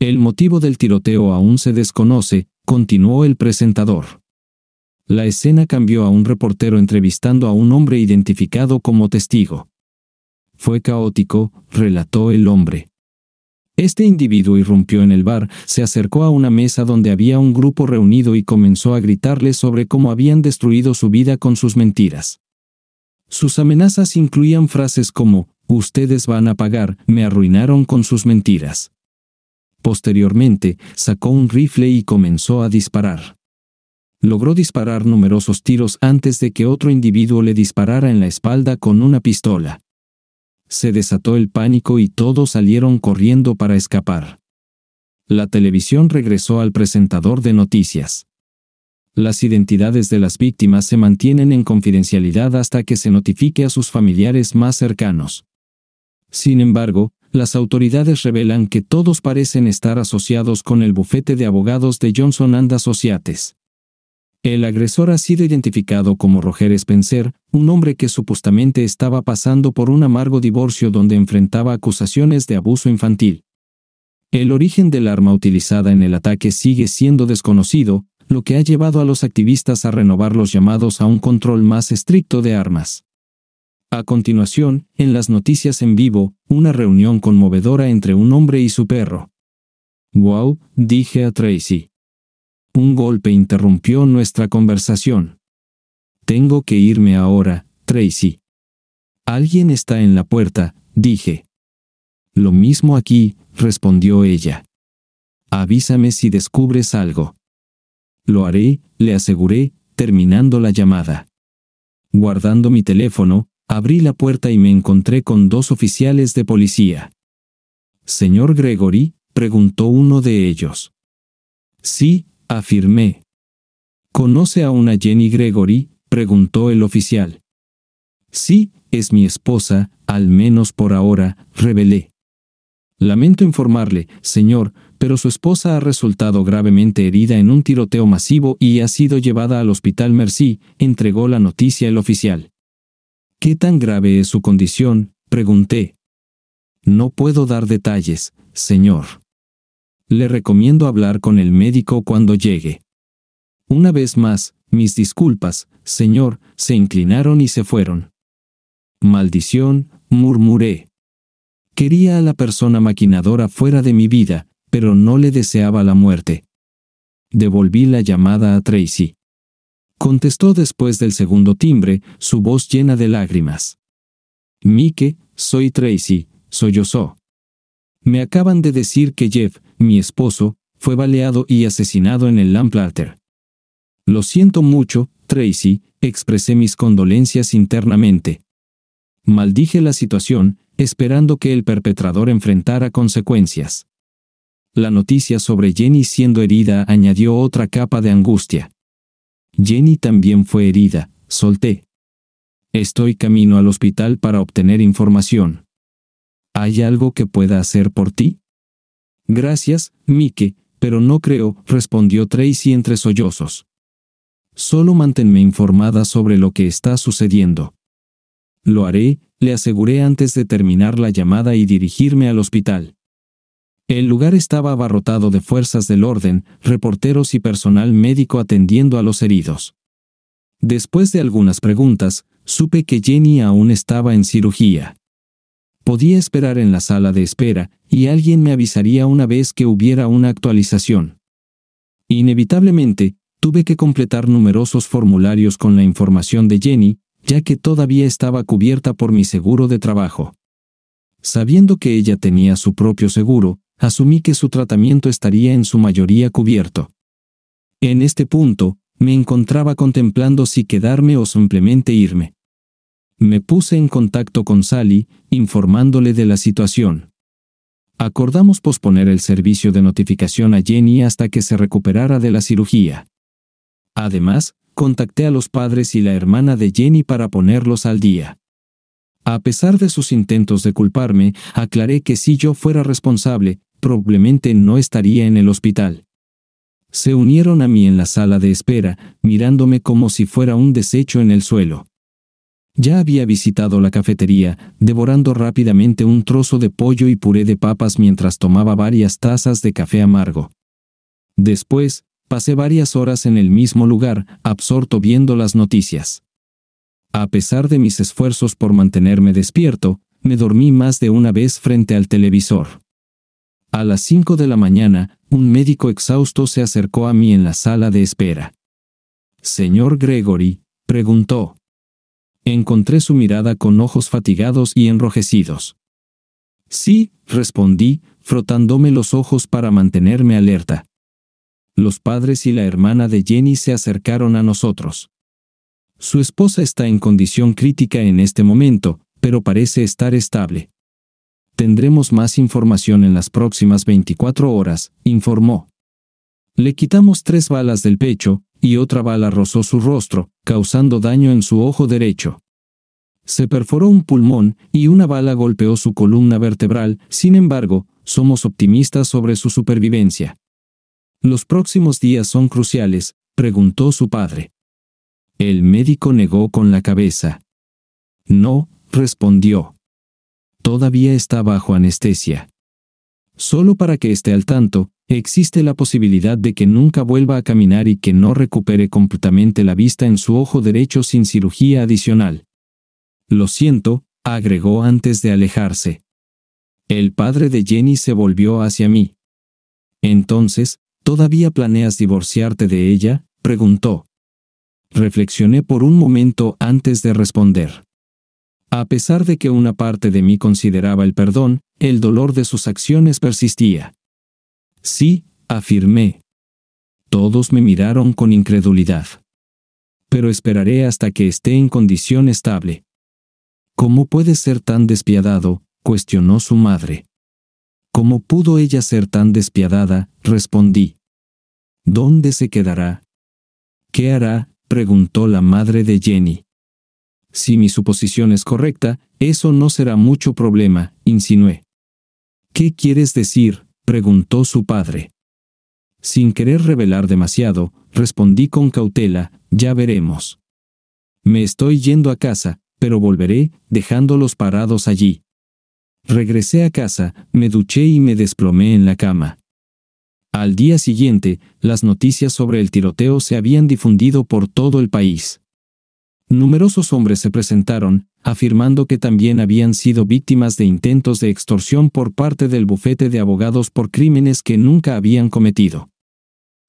El motivo del tiroteo aún se desconoce, continuó el presentador. La escena cambió a un reportero entrevistando a un hombre identificado como testigo. Fue caótico, relató el hombre. Este individuo irrumpió en el bar, se acercó a una mesa donde había un grupo reunido y comenzó a gritarle sobre cómo habían destruido su vida con sus mentiras. Sus amenazas incluían frases como, ustedes van a pagar, me arruinaron con sus mentiras. Posteriormente, sacó un rifle y comenzó a disparar. Logró disparar numerosos tiros antes de que otro individuo le disparara en la espalda con una pistola. Se desató el pánico y todos salieron corriendo para escapar. La televisión regresó al presentador de noticias. Las identidades de las víctimas se mantienen en confidencialidad hasta que se notifique a sus familiares más cercanos. Sin embargo, las autoridades revelan que todos parecen estar asociados con el bufete de abogados de Johnson and Associates. El agresor ha sido identificado como Roger Spencer, un hombre que supuestamente estaba pasando por un amargo divorcio donde enfrentaba acusaciones de abuso infantil. El origen del arma utilizada en el ataque sigue siendo desconocido, lo que ha llevado a los activistas a renovar los llamados a un control más estricto de armas. A continuación, en las noticias en vivo, una reunión conmovedora entre un hombre y su perro. Wow, dije a Tracy. Un golpe interrumpió nuestra conversación. Tengo que irme ahora, Tracy. Alguien está en la puerta, dije. Lo mismo aquí, respondió ella. Avísame si descubres algo. Lo haré, le aseguré, terminando la llamada. Guardando mi teléfono, Abrí la puerta y me encontré con dos oficiales de policía. Señor Gregory, preguntó uno de ellos. Sí, afirmé. ¿Conoce a una Jenny Gregory? preguntó el oficial. Sí, es mi esposa, al menos por ahora, revelé. Lamento informarle, señor, pero su esposa ha resultado gravemente herida en un tiroteo masivo y ha sido llevada al hospital Mercy, entregó la noticia el oficial. ¿Qué tan grave es su condición? pregunté. No puedo dar detalles, señor. Le recomiendo hablar con el médico cuando llegue. Una vez más, mis disculpas, señor, se inclinaron y se fueron. Maldición, murmuré. Quería a la persona maquinadora fuera de mi vida, pero no le deseaba la muerte. Devolví la llamada a Tracy contestó después del segundo timbre, su voz llena de lágrimas. Mike, soy Tracy, soy sollozó. Me acaban de decir que Jeff, mi esposo, fue baleado y asesinado en el Lamplater. Lo siento mucho, Tracy, expresé mis condolencias internamente. Maldije la situación, esperando que el perpetrador enfrentara consecuencias. La noticia sobre Jenny siendo herida añadió otra capa de angustia. Jenny también fue herida, solté. Estoy camino al hospital para obtener información. ¿Hay algo que pueda hacer por ti? Gracias, Mike, pero no creo, respondió Tracy entre sollozos. Solo manténme informada sobre lo que está sucediendo. Lo haré, le aseguré antes de terminar la llamada y dirigirme al hospital. El lugar estaba abarrotado de fuerzas del orden, reporteros y personal médico atendiendo a los heridos. Después de algunas preguntas, supe que Jenny aún estaba en cirugía. Podía esperar en la sala de espera, y alguien me avisaría una vez que hubiera una actualización. Inevitablemente, tuve que completar numerosos formularios con la información de Jenny, ya que todavía estaba cubierta por mi seguro de trabajo. Sabiendo que ella tenía su propio seguro, asumí que su tratamiento estaría en su mayoría cubierto. En este punto, me encontraba contemplando si quedarme o simplemente irme. Me puse en contacto con Sally, informándole de la situación. Acordamos posponer el servicio de notificación a Jenny hasta que se recuperara de la cirugía. Además, contacté a los padres y la hermana de Jenny para ponerlos al día. A pesar de sus intentos de culparme, aclaré que si yo fuera responsable, probablemente no estaría en el hospital. Se unieron a mí en la sala de espera, mirándome como si fuera un desecho en el suelo. Ya había visitado la cafetería, devorando rápidamente un trozo de pollo y puré de papas mientras tomaba varias tazas de café amargo. Después, pasé varias horas en el mismo lugar, absorto viendo las noticias. A pesar de mis esfuerzos por mantenerme despierto, me dormí más de una vez frente al televisor. A las 5 de la mañana, un médico exhausto se acercó a mí en la sala de espera. Señor Gregory, preguntó. Encontré su mirada con ojos fatigados y enrojecidos. Sí, respondí, frotándome los ojos para mantenerme alerta. Los padres y la hermana de Jenny se acercaron a nosotros. Su esposa está en condición crítica en este momento, pero parece estar estable. Tendremos más información en las próximas 24 horas, informó. Le quitamos tres balas del pecho, y otra bala rozó su rostro, causando daño en su ojo derecho. Se perforó un pulmón, y una bala golpeó su columna vertebral, sin embargo, somos optimistas sobre su supervivencia. ¿Los próximos días son cruciales? preguntó su padre. El médico negó con la cabeza. No, respondió todavía está bajo anestesia. Solo para que esté al tanto, existe la posibilidad de que nunca vuelva a caminar y que no recupere completamente la vista en su ojo derecho sin cirugía adicional. Lo siento, agregó antes de alejarse. El padre de Jenny se volvió hacia mí. Entonces, ¿todavía planeas divorciarte de ella? preguntó. Reflexioné por un momento antes de responder. A pesar de que una parte de mí consideraba el perdón, el dolor de sus acciones persistía. Sí, afirmé. Todos me miraron con incredulidad. Pero esperaré hasta que esté en condición estable. ¿Cómo puede ser tan despiadado? cuestionó su madre. ¿Cómo pudo ella ser tan despiadada? respondí. ¿Dónde se quedará? ¿Qué hará? preguntó la madre de Jenny. Si mi suposición es correcta, eso no será mucho problema, insinué. ¿Qué quieres decir? preguntó su padre. Sin querer revelar demasiado, respondí con cautela, ya veremos. Me estoy yendo a casa, pero volveré, dejándolos parados allí. Regresé a casa, me duché y me desplomé en la cama. Al día siguiente, las noticias sobre el tiroteo se habían difundido por todo el país numerosos hombres se presentaron, afirmando que también habían sido víctimas de intentos de extorsión por parte del bufete de abogados por crímenes que nunca habían cometido.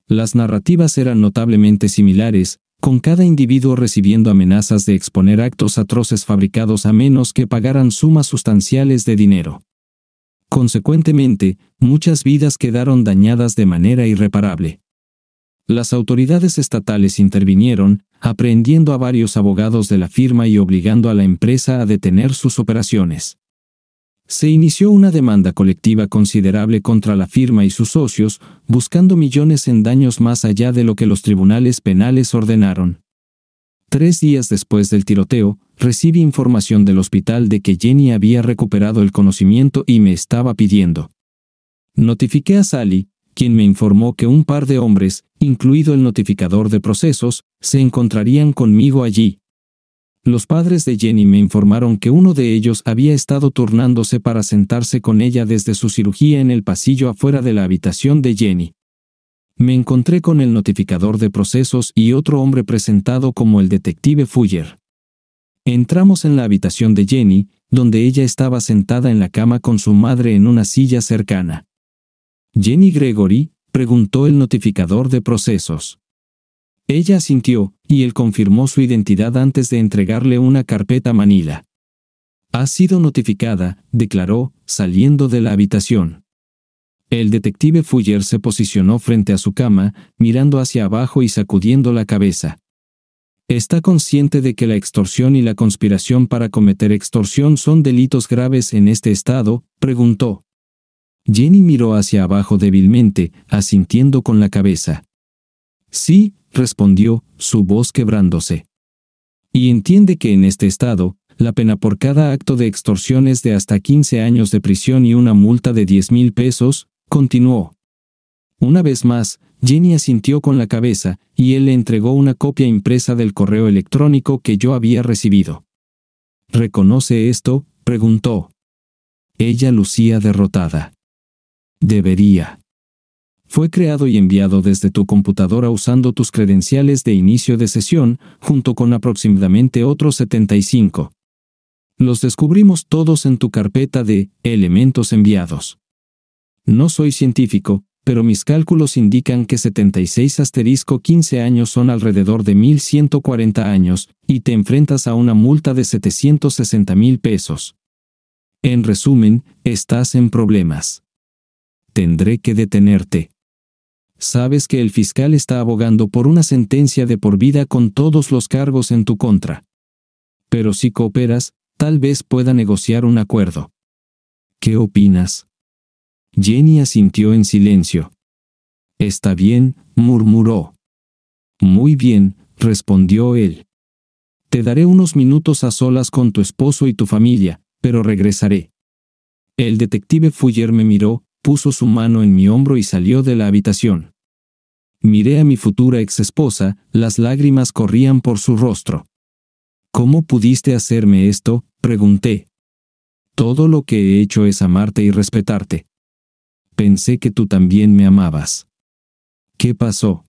Las narrativas eran notablemente similares, con cada individuo recibiendo amenazas de exponer actos atroces fabricados a menos que pagaran sumas sustanciales de dinero. Consecuentemente, muchas vidas quedaron dañadas de manera irreparable. Las autoridades estatales intervinieron, aprehendiendo a varios abogados de la firma y obligando a la empresa a detener sus operaciones. Se inició una demanda colectiva considerable contra la firma y sus socios, buscando millones en daños más allá de lo que los tribunales penales ordenaron. Tres días después del tiroteo, recibí información del hospital de que Jenny había recuperado el conocimiento y me estaba pidiendo. Notifiqué a Sally, quien me informó que un par de hombres, incluido el notificador de procesos, se encontrarían conmigo allí. Los padres de Jenny me informaron que uno de ellos había estado turnándose para sentarse con ella desde su cirugía en el pasillo afuera de la habitación de Jenny. Me encontré con el notificador de procesos y otro hombre presentado como el detective Fuller. Entramos en la habitación de Jenny, donde ella estaba sentada en la cama con su madre en una silla cercana. Jenny Gregory, preguntó el notificador de procesos. Ella asintió, y él confirmó su identidad antes de entregarle una carpeta manila. Ha sido notificada, declaró, saliendo de la habitación. El detective Fuller se posicionó frente a su cama, mirando hacia abajo y sacudiendo la cabeza. Está consciente de que la extorsión y la conspiración para cometer extorsión son delitos graves en este estado, preguntó. Jenny miró hacia abajo débilmente, asintiendo con la cabeza. Sí, respondió, su voz quebrándose. Y entiende que en este estado, la pena por cada acto de extorsión es de hasta 15 años de prisión y una multa de 10 mil pesos, continuó. Una vez más, Jenny asintió con la cabeza, y él le entregó una copia impresa del correo electrónico que yo había recibido. ¿Reconoce esto? preguntó. Ella lucía derrotada. Debería. Fue creado y enviado desde tu computadora usando tus credenciales de inicio de sesión, junto con aproximadamente otros 75. Los descubrimos todos en tu carpeta de elementos enviados. No soy científico, pero mis cálculos indican que 76 asterisco 15 años son alrededor de 1140 años, y te enfrentas a una multa de 760,000 pesos. En resumen, estás en problemas tendré que detenerte. Sabes que el fiscal está abogando por una sentencia de por vida con todos los cargos en tu contra. Pero si cooperas, tal vez pueda negociar un acuerdo. ¿Qué opinas? Jenny asintió en silencio. Está bien, murmuró. Muy bien, respondió él. Te daré unos minutos a solas con tu esposo y tu familia, pero regresaré. El detective Fuller me miró, puso su mano en mi hombro y salió de la habitación. Miré a mi futura exesposa, las lágrimas corrían por su rostro. ¿Cómo pudiste hacerme esto? pregunté. Todo lo que he hecho es amarte y respetarte. Pensé que tú también me amabas. ¿Qué pasó?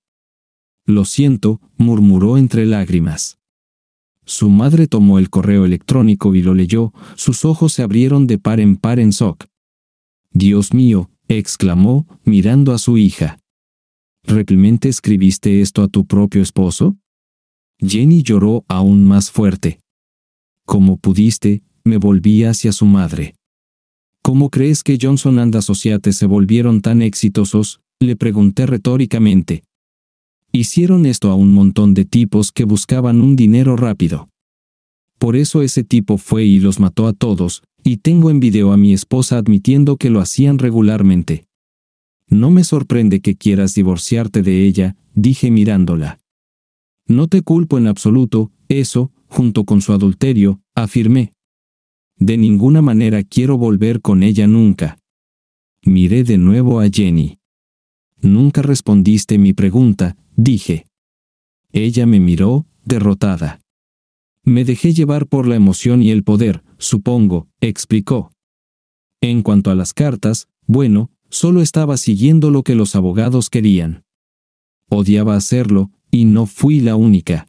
Lo siento, murmuró entre lágrimas. Su madre tomó el correo electrónico y lo leyó, sus ojos se abrieron de par en par en shock. Dios mío, exclamó, mirando a su hija. ¿Realmente escribiste esto a tu propio esposo? Jenny lloró aún más fuerte. Como pudiste, me volví hacia su madre. ¿Cómo crees que Johnson and Associates se volvieron tan exitosos? le pregunté retóricamente. Hicieron esto a un montón de tipos que buscaban un dinero rápido. Por eso ese tipo fue y los mató a todos, y tengo en video a mi esposa admitiendo que lo hacían regularmente. No me sorprende que quieras divorciarte de ella, dije mirándola. No te culpo en absoluto, eso, junto con su adulterio, afirmé. De ninguna manera quiero volver con ella nunca. Miré de nuevo a Jenny. Nunca respondiste mi pregunta, dije. Ella me miró, derrotada. Me dejé llevar por la emoción y el poder, supongo, explicó. En cuanto a las cartas, bueno, solo estaba siguiendo lo que los abogados querían. Odiaba hacerlo, y no fui la única.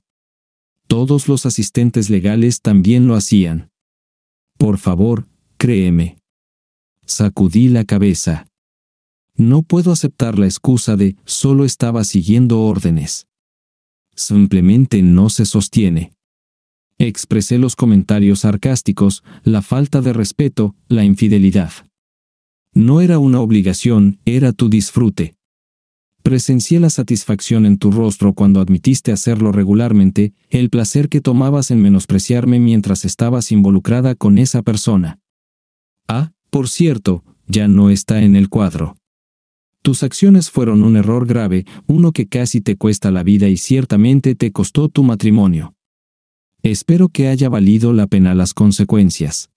Todos los asistentes legales también lo hacían. Por favor, créeme. Sacudí la cabeza. No puedo aceptar la excusa de solo estaba siguiendo órdenes. Simplemente no se sostiene. Expresé los comentarios sarcásticos, la falta de respeto, la infidelidad. No era una obligación, era tu disfrute. Presencié la satisfacción en tu rostro cuando admitiste hacerlo regularmente, el placer que tomabas en menospreciarme mientras estabas involucrada con esa persona. Ah, por cierto, ya no está en el cuadro. Tus acciones fueron un error grave, uno que casi te cuesta la vida y ciertamente te costó tu matrimonio. Espero que haya valido la pena las consecuencias.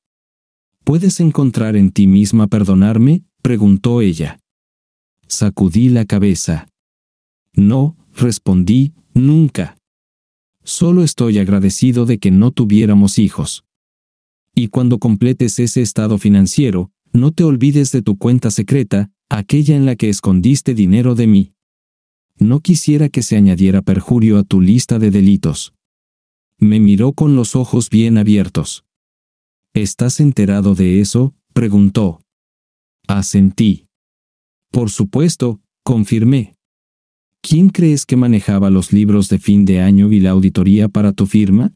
¿Puedes encontrar en ti misma perdonarme? preguntó ella. Sacudí la cabeza. No, respondí, nunca. Solo estoy agradecido de que no tuviéramos hijos. Y cuando completes ese estado financiero, no te olvides de tu cuenta secreta, aquella en la que escondiste dinero de mí. No quisiera que se añadiera perjurio a tu lista de delitos. Me miró con los ojos bien abiertos. ¿Estás enterado de eso? preguntó. Asentí. Por supuesto, confirmé. ¿Quién crees que manejaba los libros de fin de año y la auditoría para tu firma?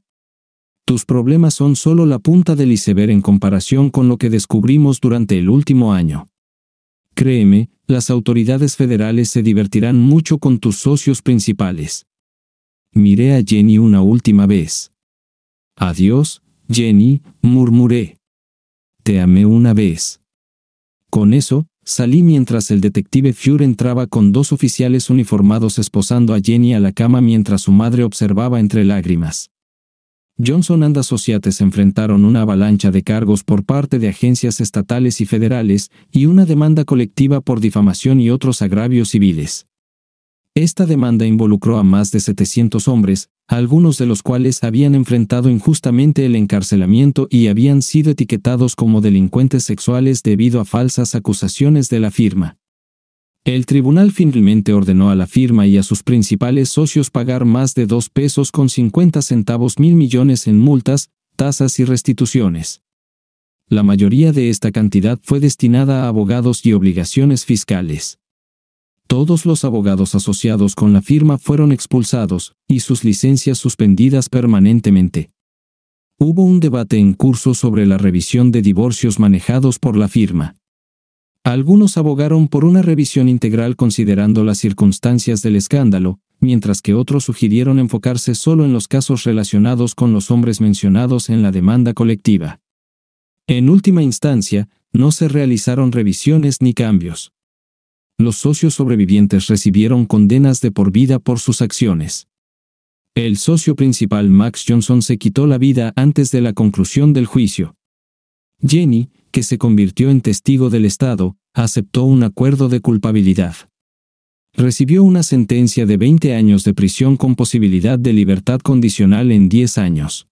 Tus problemas son solo la punta del iceberg en comparación con lo que descubrimos durante el último año. Créeme, las autoridades federales se divertirán mucho con tus socios principales. Miré a Jenny una última vez. Adiós, Jenny, murmuré. Te amé una vez. Con eso, salí mientras el detective Fure entraba con dos oficiales uniformados esposando a Jenny a la cama mientras su madre observaba entre lágrimas. Johnson and Associates enfrentaron una avalancha de cargos por parte de agencias estatales y federales y una demanda colectiva por difamación y otros agravios civiles. Esta demanda involucró a más de 700 hombres, algunos de los cuales habían enfrentado injustamente el encarcelamiento y habían sido etiquetados como delincuentes sexuales debido a falsas acusaciones de la firma. El tribunal finalmente ordenó a la firma y a sus principales socios pagar más de dos pesos con 50 centavos mil millones en multas, tasas y restituciones. La mayoría de esta cantidad fue destinada a abogados y obligaciones fiscales. Todos los abogados asociados con la firma fueron expulsados y sus licencias suspendidas permanentemente. Hubo un debate en curso sobre la revisión de divorcios manejados por la firma. Algunos abogaron por una revisión integral considerando las circunstancias del escándalo, mientras que otros sugirieron enfocarse solo en los casos relacionados con los hombres mencionados en la demanda colectiva. En última instancia, no se realizaron revisiones ni cambios los socios sobrevivientes recibieron condenas de por vida por sus acciones. El socio principal Max Johnson se quitó la vida antes de la conclusión del juicio. Jenny, que se convirtió en testigo del Estado, aceptó un acuerdo de culpabilidad. Recibió una sentencia de 20 años de prisión con posibilidad de libertad condicional en 10 años.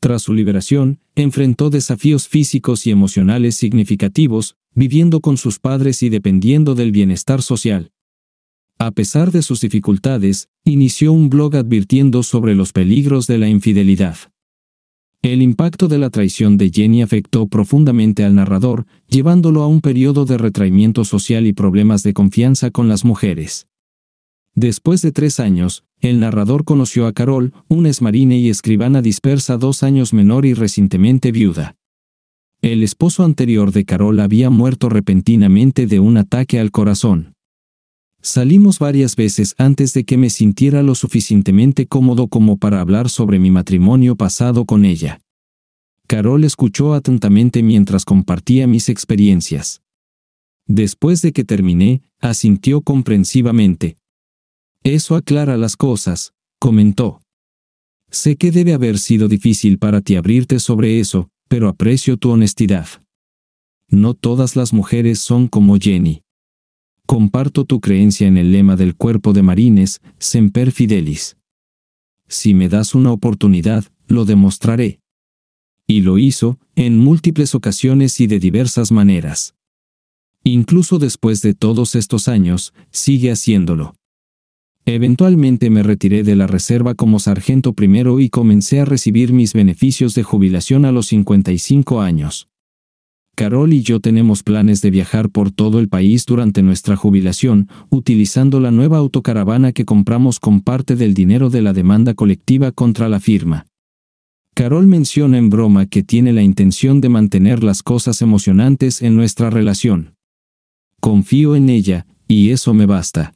Tras su liberación, enfrentó desafíos físicos y emocionales significativos, viviendo con sus padres y dependiendo del bienestar social. A pesar de sus dificultades, inició un blog advirtiendo sobre los peligros de la infidelidad. El impacto de la traición de Jenny afectó profundamente al narrador, llevándolo a un periodo de retraimiento social y problemas de confianza con las mujeres. Después de tres años, el narrador conoció a Carol, una esmarine y escribana dispersa dos años menor y recientemente viuda. El esposo anterior de Carol había muerto repentinamente de un ataque al corazón. Salimos varias veces antes de que me sintiera lo suficientemente cómodo como para hablar sobre mi matrimonio pasado con ella. Carol escuchó atentamente mientras compartía mis experiencias. Después de que terminé, asintió comprensivamente. Eso aclara las cosas, comentó. Sé que debe haber sido difícil para ti abrirte sobre eso, pero aprecio tu honestidad. No todas las mujeres son como Jenny. Comparto tu creencia en el lema del cuerpo de marines, Semper Fidelis. Si me das una oportunidad, lo demostraré. Y lo hizo, en múltiples ocasiones y de diversas maneras. Incluso después de todos estos años, sigue haciéndolo. Eventualmente me retiré de la reserva como sargento primero y comencé a recibir mis beneficios de jubilación a los 55 años. Carol y yo tenemos planes de viajar por todo el país durante nuestra jubilación, utilizando la nueva autocaravana que compramos con parte del dinero de la demanda colectiva contra la firma. Carol menciona en broma que tiene la intención de mantener las cosas emocionantes en nuestra relación. Confío en ella, y eso me basta.